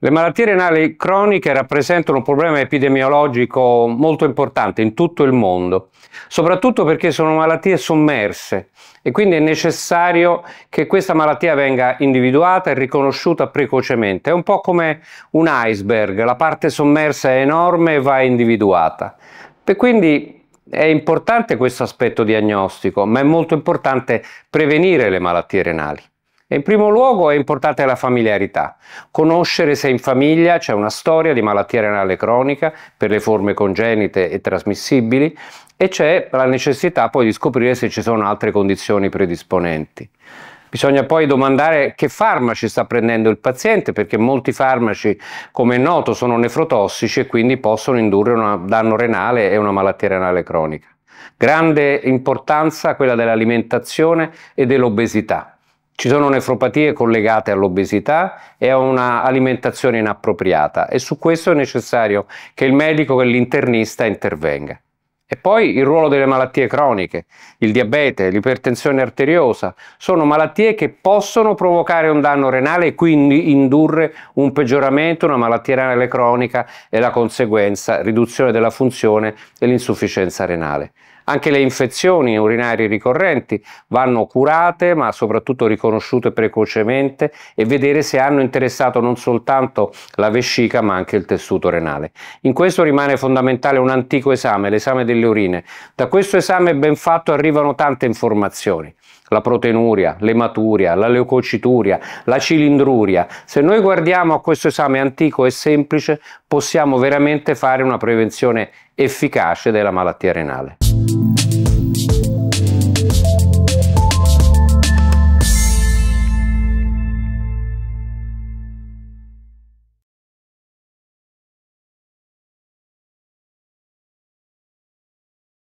Le malattie renali croniche rappresentano un problema epidemiologico molto importante in tutto il mondo, soprattutto perché sono malattie sommerse e quindi è necessario che questa malattia venga individuata e riconosciuta precocemente. È un po' come un iceberg, la parte sommersa è enorme e va individuata. E quindi è importante questo aspetto diagnostico, ma è molto importante prevenire le malattie renali in primo luogo è importante la familiarità, conoscere se in famiglia c'è una storia di malattia renale cronica per le forme congenite e trasmissibili e c'è la necessità poi di scoprire se ci sono altre condizioni predisponenti. Bisogna poi domandare che farmaci sta prendendo il paziente perché molti farmaci, come è noto, sono nefrotossici e quindi possono indurre un danno renale e una malattia renale cronica. Grande importanza quella dell'alimentazione e dell'obesità. Ci sono nefropatie collegate all'obesità e a un'alimentazione inappropriata e su questo è necessario che il medico e l'internista intervenga. E poi il ruolo delle malattie croniche, il diabete, l'ipertensione arteriosa, sono malattie che possono provocare un danno renale e quindi indurre un peggioramento, una malattia renale cronica e la conseguenza riduzione della funzione e l'insufficienza renale. Anche le infezioni urinarie ricorrenti vanno curate, ma soprattutto riconosciute precocemente e vedere se hanno interessato non soltanto la vescica, ma anche il tessuto renale. In questo rimane fondamentale un antico esame, l'esame delle urine. Da questo esame ben fatto arrivano tante informazioni la proteinuria, l'ematuria, la leucocituria, la cilindruria. Se noi guardiamo a questo esame antico e semplice, possiamo veramente fare una prevenzione efficace della malattia renale.